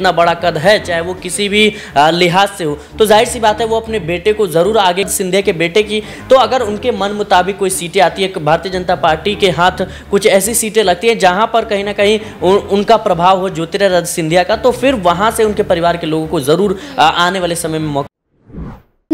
इतना बड़ा कद है चाहे वो किसी भी लिहाज से हो तो जाहिर सी बात है वो अपने बेटे को ज़रूर आगे सिंधिया के बेटे की तो अगर उनके मन मुताबिक कोई सीटें आती है भारतीय जनता पार्टी के हाथ कुछ ऐसी सीटें लगती हैं जहां पर कहीं ना कहीं उनका प्रभाव हो ज्योतिरादित्य सिंधिया का तो फिर वहां से उनके परिवार के लोगों को ज़रूर आने वाले समय में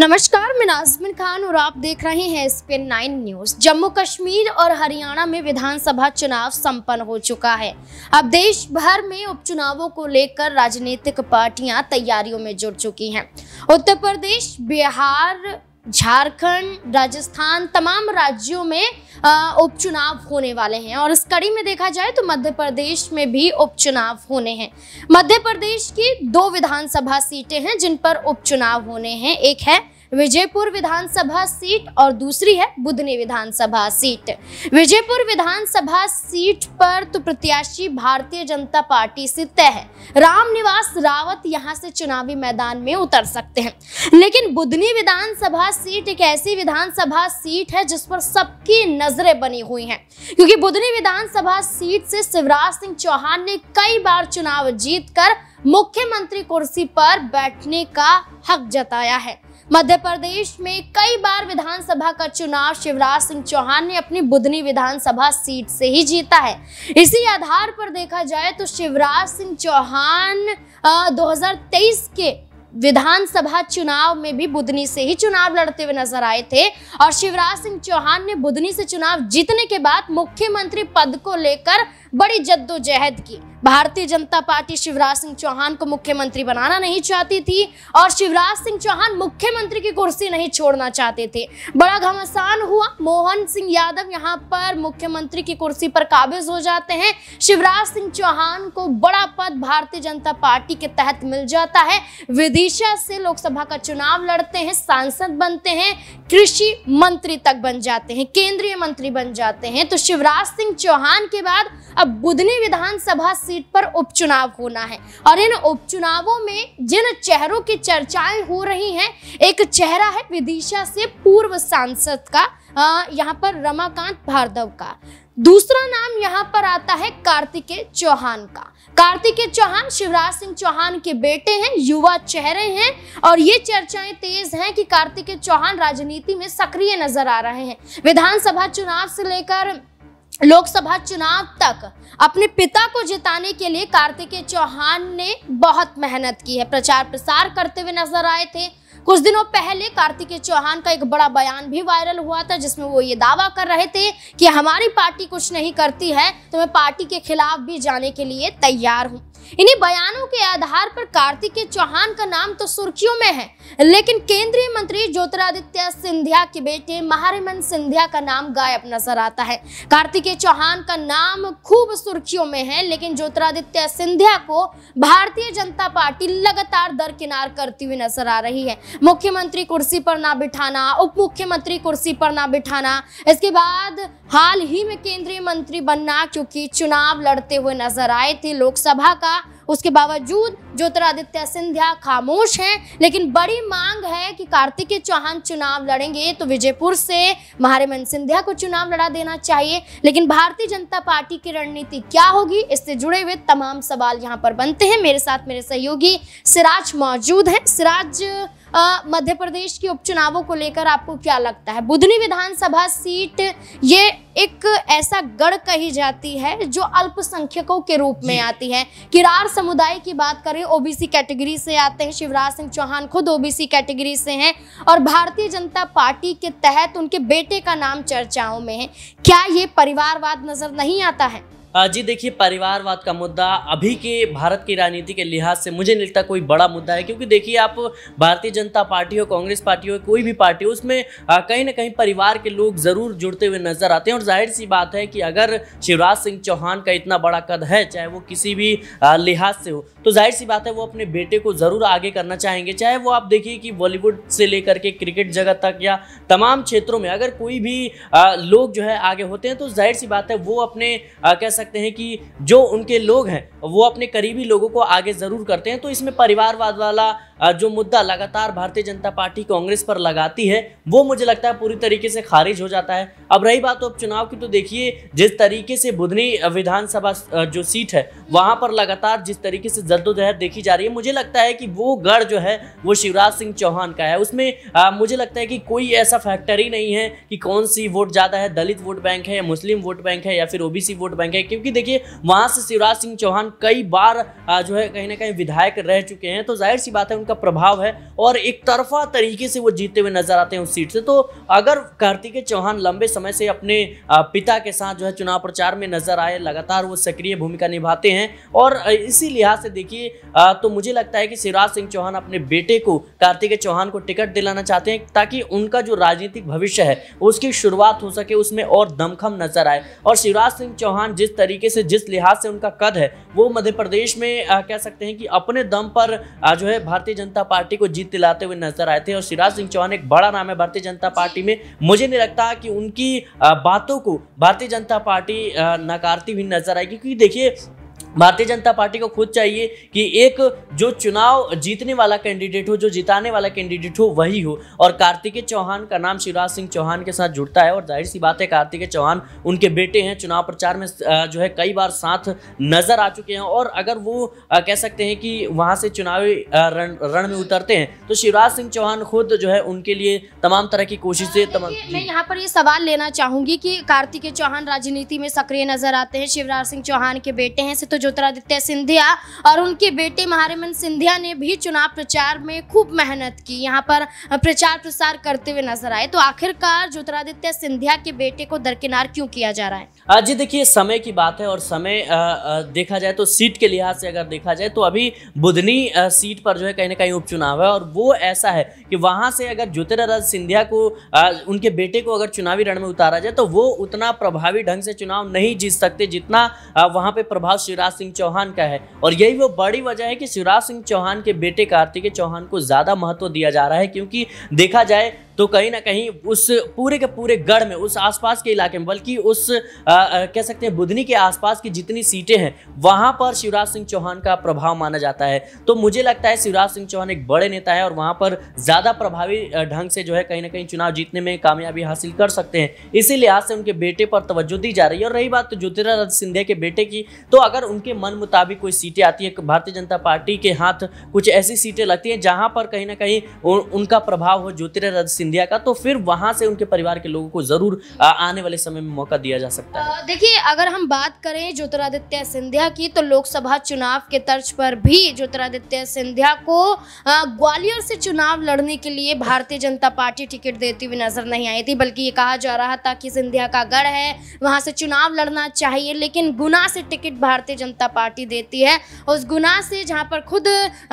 नमस्कार मैं नाजमिन खान और आप देख रहे हैं spin nine news Jammu Kashmir और हरियाणा में विधानसभा चुनाव संपन्न हो चुका है अब देश भर में उपचुनावों को लेकर राजनीतिक पार्टियां तैयारियों में जुड़ चुकी हैं उत्तर प्रदेश बिहार झारखंड राजस्थान तमाम राज्यों में उपचुनाव होने वाले हैं और इस कड़ी में देखा जाए तो मध्य प्रदेश में भी उपचुनाव होने हैं मध्य प्रदेश की दो विधानसभा सीटें हैं जिन पर उपचुनाव होने हैं एक है विजयपुर विधानसभा सीट और दूसरी है बुधनी विधानसभा सीट विजयपुर विधानसभा सीट पर तो प्रत्याशी भारतीय जनता पार्टी से तय है राम निवास रावत यहाँ से चुनावी मैदान में उतर सकते हैं लेकिन बुधनी विधानसभा सीट एक ऐसी विधानसभा सीट है जिस पर सबकी नजरें बनी हुई हैं क्योंकि बुधनी विधानसभा सीट से शिवराज सिंह चौहान ने कई बार चुनाव जीतकर मुख्यमंत्री कुर्सी पर बैठने का हक जताया है मध्य प्रदेश में कई बार विधानसभा का चुनाव शिवराज सिंह चौहान ने अपनी बुधनी विधानसभा सीट से ही जीता है इसी आधार पर देखा जाए तो शिवराज सिंह चौहान आ, 2023 के विधानसभा चुनाव में भी बुधनी से ही चुनाव लड़ते हुए नजर आए थे और शिवराज सिंह चौहान ने बुधनी से चुनाव जीतने के बाद मुख्यमंत्री पद को लेकर बड़ी जद्दोजहद की भारतीय जनता पार्टी शिवराज सिंह चौहान को मुख्यमंत्री बनाना नहीं चाहती थी और शिवराज सिंह चौहान मुख्यमंत्री की कुर्सी नहीं छोड़ना चाहते थे बड़ा घमासान हुआ मोहन सिंह यादव यहां पर मुख्यमंत्री की कुर्सी पर काबिज हो जाते हैं शिवराज सिंह चौहान को बड़ा पद भारतीय जनता पार्टी के तहत मिल जाता है विदिशा से लोकसभा का चुनाव लड़ते हैं सांसद बनते हैं कृषि मंत्री तक बन जाते हैं केंद्रीय मंत्री बन जाते हैं तो शिवराज सिंह चौहान के बाद अब बुधनी विधानसभा सीट पर उपचुनाव होना है और इन उपचुनावों में जिन चेहरों की चर्चाएं हो रही हैं एक चेहरा है विदिशा से पूर्व सांसद का यहाँ पर रमाकांत भारदव का दूसरा नाम यहाँ पर आता है कार्तिकेय चौहान का कार्तिकेय चौहान शिवराज सिंह चौहान के बेटे हैं युवा चेहरे हैं और ये चर्चाएं तेज हैं कि कार्तिकेय चौहान राजनीति में सक्रिय नजर आ रहे हैं विधानसभा चुनाव से लेकर लोकसभा चुनाव तक अपने पिता को जिताने के लिए कार्तिकेय चौहान ने बहुत मेहनत की है प्रचार प्रसार करते हुए नजर आए थे कुछ दिनों पहले कार्तिकेय चौहान का एक बड़ा बयान भी वायरल हुआ था जिसमें वो ये दावा कर रहे थे कि हमारी पार्टी कुछ नहीं करती है तो मैं पार्टी के खिलाफ भी जाने के लिए तैयार हूँ इन्हीं बयानों के आधार पर कार्तिकेय चौहान का नाम तो सुर्खियों में है लेकिन केंद्रीय मंत्री ज्योतिरादित्य सिंधिया के बेटे महारिमन सिंधिया का नाम गायब नजर आता है कार्तिकेय चौहान का नाम खूब सुर्खियों में है लेकिन ज्योतिरादित्य सिंधिया को भारतीय जनता पार्टी लगातार दरकिनार करती हुई नजर आ रही है मुख्यमंत्री कुर्सी पर ना बिठाना उप मुख्यमंत्री कुर्सी पर ना बिठाना इसके बाद हाल ही में केंद्रीय मंत्री बनना क्योंकि चुनाव लड़ते हुए नजर आए थे लोकसभा का उसके बावजूद ज्योतिरादित्य सिंधिया खामोश हैं लेकिन बड़ी मांग है कि कार्तिकेय चौहान चुनाव लड़ेंगे तो विजयपुर से महारिमन सिंधिया को चुनाव लड़ा देना चाहिए लेकिन भारतीय जनता पार्टी की रणनीति क्या होगी इससे जुड़े हुए तमाम सवाल यहाँ पर बनते हैं मेरे साथ मेरे सहयोगी सिराज मौजूद हैं सिराज मध्य प्रदेश के उपचुनावों को लेकर आपको क्या लगता है बुधनी विधानसभा सीट ये एक ऐसा गढ़ कही जाती है जो अल्पसंख्यकों के रूप में आती है किरार समुदाय की बात करें ओबीसी कैटेगरी से आते हैं शिवराज सिंह चौहान खुद ओबीसी कैटेगरी से हैं और भारतीय जनता पार्टी के तहत उनके बेटे का नाम चर्चाओं में है क्या ये परिवारवाद नजर नहीं आता है जी देखिए परिवारवाद का मुद्दा अभी के भारत की राजनीति के लिहाज से मुझे नहीं लगता कोई बड़ा मुद्दा है क्योंकि देखिए आप भारतीय जनता पार्टी हो कांग्रेस पार्टी हो कोई भी पार्टी हो उसमें कहीं ना कहीं परिवार के लोग ज़रूर जुड़ते हुए नजर आते हैं और जाहिर सी बात है कि अगर शिवराज सिंह चौहान का इतना बड़ा कद है चाहे वो किसी भी लिहाज से हो तो जाहिर सी बात है वो अपने बेटे को ज़रूर आगे करना चाहेंगे चाहे वो आप देखिए कि बॉलीवुड से लेकर के क्रिकेट जगत तक या तमाम क्षेत्रों में अगर कोई भी लोग जो है आगे होते हैं तो जाहिर सी बात है वो अपने कैसे सकते हैं कि जो उनके लोग हैं वो अपने करीबी लोगों को आगे ज़रूर करते हैं तो इसमें परिवारवाद वाला जो मुद्दा लगातार भारतीय जनता पार्टी कांग्रेस पर लगाती है वो मुझे लगता है पूरी तरीके से खारिज हो जाता है अब रही बात चुनाव की तो देखिए जिस तरीके से बुधनी विधानसभा जो सीट है वहाँ पर लगातार जिस तरीके से जद्दोजहद देखी जा रही है मुझे लगता है कि वो गढ़ जो है वो शिवराज सिंह चौहान का है उसमें मुझे लगता है कि कोई ऐसा फैक्टर ही नहीं है कि कौन सी वोट ज़्यादा है दलित वोट बैंक है या मुस्लिम वोट बैंक है या फिर ओबीसी वोट बैंक है क्योंकि देखिए वहाँ से शिवराज सिंह चौहान कई बार जो है कहीं ना कहीं विधायक रह चुके हैं तो जाहिर सी बात है उनका प्रभाव है और एक तरफा तरीके से वो जीतते हुए नजर आते हैं उस सीट से तो अगर कार्तिकेय चौहान लंबे समय से अपने पिता के साथ जो है चुनाव प्रचार में नजर आए लगातार वो सक्रिय भूमिका निभाते हैं और इसी लिहाज से देखिए तो मुझे लगता है कि शिवराज सिंह चौहान अपने बेटे को कार्तिकेय चौहान को टिकट दिलाना चाहते हैं ताकि उनका जो राजनीतिक भविष्य है उसकी शुरुआत हो सके उसमें और दमखम नजर आए और शिवराज सिंह चौहान जिस तरीके से जिस लिहाज से उनका कद है वो मध्य प्रदेश में आ, कह सकते हैं कि अपने दम पर आ, जो है भारतीय जनता पार्टी को जीत दिलाते हुए नजर आए थे और शिवराज सिंह चौहान एक बड़ा नाम है भारतीय जनता पार्टी में मुझे नहीं लगता कि उनकी आ, बातों को भारतीय जनता पार्टी नकारती हुई नजर आएगी क्योंकि देखिए भारतीय जनता पार्टी को खुद चाहिए कि एक जो चुनाव जीतने वाला कैंडिडेट हो जो जिताने वाला कैंडिडेट हो वही हो और कार्तिकेय चौहान का नाम शिवराज सिंह चौहान के साथ जुड़ता है और जाहिर सी बात है कार्तिकेय चौहान उनके बेटे हैं चुनाव प्रचार में जो है कई बार साथ नजर आ चुके हैं और अगर वो कह सकते हैं कि वहाँ से चुनावी रण रण में उतरते हैं तो शिवराज सिंह चौहान खुद जो है उनके लिए तमाम तरह की कोशिशें तमाम मैं यहाँ पर ये सवाल लेना चाहूँगी कि कार्तिकेय चौहान राजनीति में सक्रिय नजर आते हैं शिवराज सिंह चौहान के बेटे हैं तो ज्योतिरादित्य सिंधिया और उनके बेटे महारिमन सिंधिया ने भी चुनाव प्रचार में खूब मेहनत की यहाँ पर प्रचार प्रसार करते हुए नजर आए तो आखिरकार ज्योतिरादित्य सिंधिया के बेटे को दरकिनार क्यों किया जा रहा है आज देखिए समय की बात है और समय देखा जाए तो सीट के लिहाज से अगर देखा जाए तो अभी बुधनी सीट पर जो है कहीं ना कहीं उपचुनाव है और वो ऐसा है कि वहाँ से अगर ज्योतिरादित्य सिंधिया को उनके बेटे को अगर चुनावी रण में उतारा जाए तो वो उतना प्रभावी ढंग से चुनाव नहीं जीत सकते जितना वहाँ पर प्रभाव शिवराज शिवराज सिंह चौहान का है और यही वो बड़ी वजह है कि शिवराज सिंह चौहान के बेटे कार्तिक चौहान को ज़्यादा महत्व दिया जा रहा है क्योंकि देखा जाए तो कहीं ना कहीं उस पूरे के पूरे गढ़ में उस आसपास के इलाके में बल्कि उस आ, आ, कह सकते हैं बुधनी के आसपास की जितनी सीटें हैं वहां पर शिवराज सिंह चौहान का प्रभाव माना जाता है तो मुझे लगता है शिवराज सिंह चौहान एक बड़े नेता है और वहां पर ज़्यादा प्रभावी ढंग से जो है कहीं ना कहीं चुनाव जीतने में कामयाबी हासिल कर सकते हैं इसी लिहाज से उनके बेटे पर तवज्जो दी जा रही है और रही बात तो ज्योतिरादित्य सिंधिया के बेटे की तो अगर उन उनके मन मुताबिक कोई सीटें आती है भारतीय जनता पार्टी के हाथ कुछ ऐसी सीटें लगती हैं जहां पर कहीं ना कहीं उनका प्रभाव हो ज्योतिरादित्य सिंधिया का तो फिर वहां से उनके परिवार के लोगों को जरूर आने वाले समय में मौका दिया जा सकता है देखिए अगर हम बात करें ज्योतिरादित्य सिंधिया की तो लोकसभा चुनाव के तर्ज पर भी ज्योतिरादित्य सिंधिया को ग्वालियर से चुनाव लड़ने के लिए भारतीय जनता पार्टी टिकट देती हुई नजर नहीं आई थी बल्कि ये कहा जा रहा था कि सिंधिया का गढ़ है वहां से चुनाव लड़ना चाहिए लेकिन गुना से टिकट भारतीय जनता जनता पार्टी देती है उस गुनाह से जहाँ पर खुद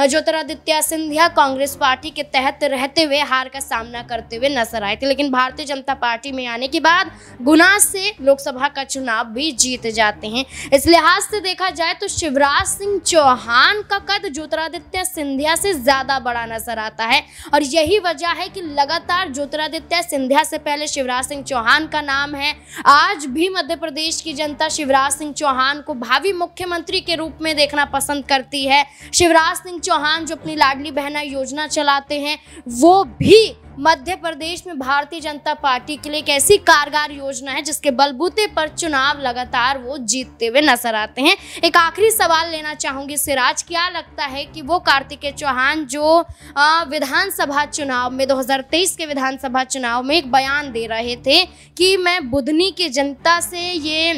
ज्योतिरादित्य सिंधिया कांग्रेस पार्टी के तहत रहते हुए हार का सामना करते हुए नजर आए थे लेकिन भारतीय जनता पार्टी में आने के बाद गुनाह से लोकसभा का चुनाव भी जीत जाते हैं इस लिहाज से देखा जाए तो शिवराज सिंह चौहान का कद ज्योतिरादित्य सिंधिया से ज्यादा बड़ा नजर आता है और यही वजह है कि लगातार ज्योतिरादित्य सिंधिया से पहले शिवराज सिंह चौहान का नाम है आज भी मध्य प्रदेश की जनता शिवराज सिंह चौहान को भावी मुख्य मुख्यमंत्री के रूप में देखना पसंद करती है शिवराज सिंह चौहान जो अपनी लाडली बहना योजना चलाते हैं वो भी मध्य प्रदेश में भारतीय जनता पार्टी के लिए एक ऐसी कारगर योजना है जिसके बलबूते पर चुनाव लगातार वो जीतते हुए नजर आते हैं एक आखिरी सवाल लेना चाहूंगी सिराज क्या लगता है कि वो कार्तिकेय चौहान जो विधानसभा चुनाव में 2023 के विधानसभा चुनाव में एक बयान दे रहे थे कि मैं बुधनी की जनता से ये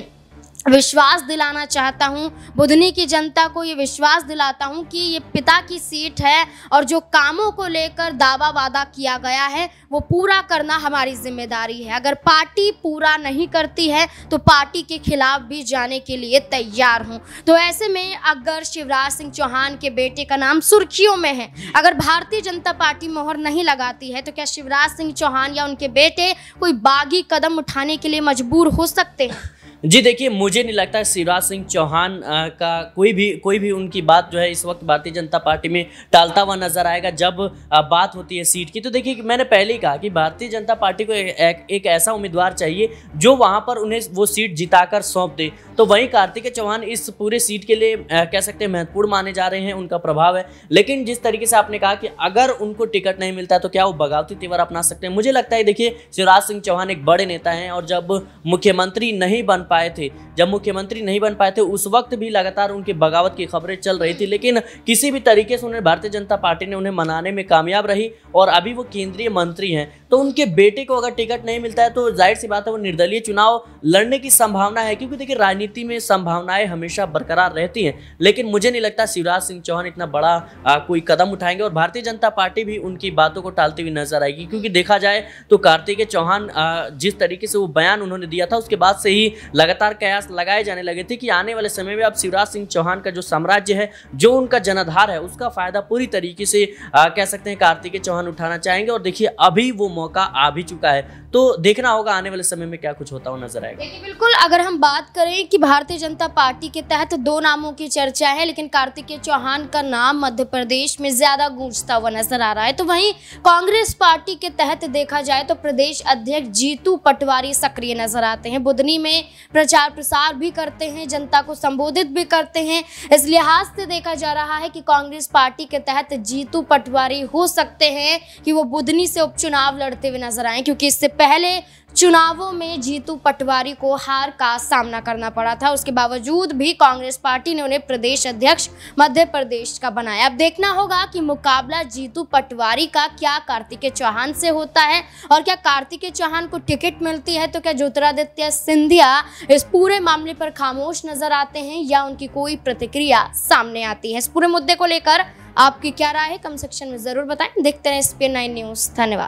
विश्वास दिलाना चाहता हूँ बुधनी की जनता को ये विश्वास दिलाता हूँ कि ये पिता की सीट है और जो कामों को लेकर दावा वादा किया गया है वो पूरा करना हमारी जिम्मेदारी है अगर पार्टी पूरा नहीं करती है तो पार्टी के खिलाफ भी जाने के लिए तैयार हूँ तो ऐसे में अगर शिवराज सिंह चौहान के बेटे का नाम सुर्खियों में है अगर भारतीय जनता पार्टी मोहर नहीं लगाती है तो क्या शिवराज सिंह चौहान या उनके बेटे कोई बागी कदम उठाने के लिए मजबूर हो सकते हैं जी देखिए मुझे नहीं लगता शिवराज सिंह चौहान का कोई भी कोई भी उनकी बात जो है इस वक्त भारतीय जनता पार्टी में टालता हुआ नजर आएगा जब बात होती है सीट की तो देखिए मैंने पहले ही कहा कि भारतीय जनता पार्टी को एक, एक ऐसा उम्मीदवार चाहिए जो वहाँ पर उन्हें वो सीट जिताकर सौंप दे तो वहीं कार्तिक चौहान इस पूरे सीट के लिए कह सकते हैं महत्वपूर्ण माने जा रहे हैं उनका प्रभाव है लेकिन जिस तरीके से आपने कहा कि अगर उनको टिकट नहीं मिलता तो क्या वो बगावती तेवर अपना सकते हैं मुझे लगता है देखिए शिवराज सिंह चौहान एक बड़े नेता हैं और जब मुख्यमंत्री नहीं बन पाए थे जब मुख्यमंत्री नहीं बन पाए थे उस वक्त भी लगातार उनकी बगावत की खबरें चल रही थी लेकिन किसी भी तरीके से उन्हें भारतीय जनता पार्टी ने उन्हें मनाने में कामयाब रही और अभी वो केंद्रीय मंत्री हैं तो उनके बेटे को अगर टिकट नहीं मिलता है तो जाहिर सी बात है वो निर्दलीय चुनाव लड़ने की संभावना है क्योंकि देखिए राजनीति में संभावनाएं हमेशा बरकरार रहती हैं लेकिन मुझे नहीं लगता शिवराज सिंह चौहान इतना बड़ा आ, कोई कदम उठाएंगे और भारतीय जनता पार्टी भी उनकी बातों को टालती हुई नजर आएगी क्योंकि देखा जाए तो कार्तिकेय चौहान आ, जिस तरीके से वो बयान उन्होंने दिया था उसके बाद से ही लगातार कयास लगाए जाने लगे थे कि आने वाले समय में अब शिवराज सिंह चौहान का जो साम्राज्य है जो उनका जनाधार है उसका फायदा पूरी तरीके से आ, कह सकते हैं कार्तिकेय चौहान उठाना चाहेंगे और देखिए अभी वो मौका आ भी चुका है तो देखना होगा आने वाले समय में क्या कुछ होता हुआ नजर आएगा बिल्कुल अगर हम बात करें कि भारतीय जनता पार्टी के तहत दो नामों की चर्चा है लेकिन कार्तिकेय चौहान का नाम मध्य प्रदेश में ज्यादा गूंजता हुआ नजर आ रहा है तो वहीं कांग्रेस पार्टी के तहत देखा जाए तो प्रदेश अध्यक्ष जीतू पटवारी सक्रिय नजर आते हैं बुधनी में प्रचार प्रसार भी करते हैं जनता को संबोधित भी करते हैं इस लिहाज से देखा जा रहा है कि कांग्रेस पार्टी के तहत जीतू पटवारी हो सकते हैं कि वो बुधनी से उपचुनाव लड़ते हुए नजर आए क्योंकि इससे पहले चुनावों में जीतू पटवारी को हार का सामना करना पड़ा था उसके बावजूद भी कांग्रेस पार्टी ने उन्हें प्रदेश अध्यक्ष मध्य प्रदेश का बनाया अब देखना होगा कि मुकाबला जीतू पटवारी का क्या कार्तिकेय चौहान से होता है और क्या कार्तिकेय चौहान को टिकट मिलती है तो क्या ज्योतिरादित्य सिंधिया इस पूरे मामले पर खामोश नजर आते हैं या उनकी कोई प्रतिक्रिया सामने आती है इस पूरे मुद्दे को लेकर आपकी क्या राय है कम सेक्शन में जरूर बताएं देखते रहे एस न्यूज धन्यवाद